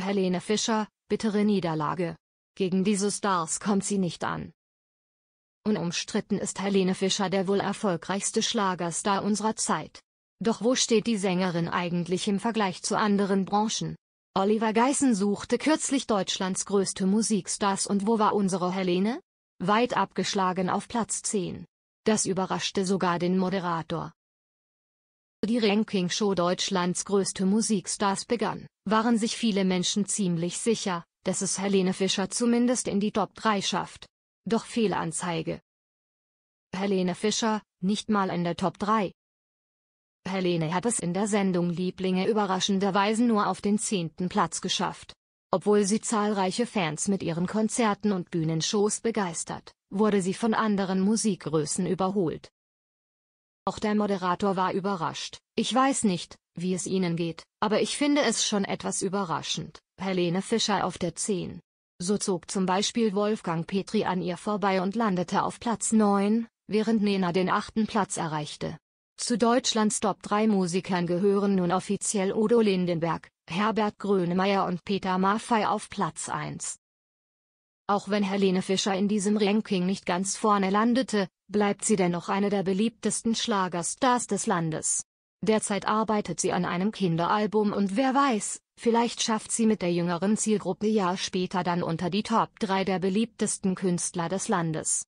Helene Fischer, bittere Niederlage. Gegen diese Stars kommt sie nicht an. Unumstritten ist Helene Fischer der wohl erfolgreichste Schlagerstar unserer Zeit. Doch wo steht die Sängerin eigentlich im Vergleich zu anderen Branchen? Oliver Geissen suchte kürzlich Deutschlands größte Musikstars und wo war unsere Helene? Weit abgeschlagen auf Platz 10. Das überraschte sogar den Moderator die Ranking-Show Deutschlands größte Musikstars begann, waren sich viele Menschen ziemlich sicher, dass es Helene Fischer zumindest in die Top 3 schafft. Doch Fehlanzeige. Helene Fischer, nicht mal in der Top 3. Helene hat es in der Sendung Lieblinge überraschenderweise nur auf den zehnten Platz geschafft. Obwohl sie zahlreiche Fans mit ihren Konzerten und Bühnenshows begeistert, wurde sie von anderen Musikgrößen überholt. Auch der Moderator war überrascht. Ich weiß nicht, wie es Ihnen geht, aber ich finde es schon etwas überraschend. Helene Fischer auf der 10. So zog zum Beispiel Wolfgang Petri an ihr vorbei und landete auf Platz 9, während Nena den achten Platz erreichte. Zu Deutschlands Top 3 Musikern gehören nun offiziell Udo Lindenberg, Herbert Grönemeyer und Peter Maffei auf Platz 1. Auch wenn Helene Fischer in diesem Ranking nicht ganz vorne landete, bleibt sie dennoch eine der beliebtesten Schlagerstars des Landes. Derzeit arbeitet sie an einem Kinderalbum und wer weiß, vielleicht schafft sie mit der jüngeren Zielgruppe Jahr später dann unter die Top 3 der beliebtesten Künstler des Landes.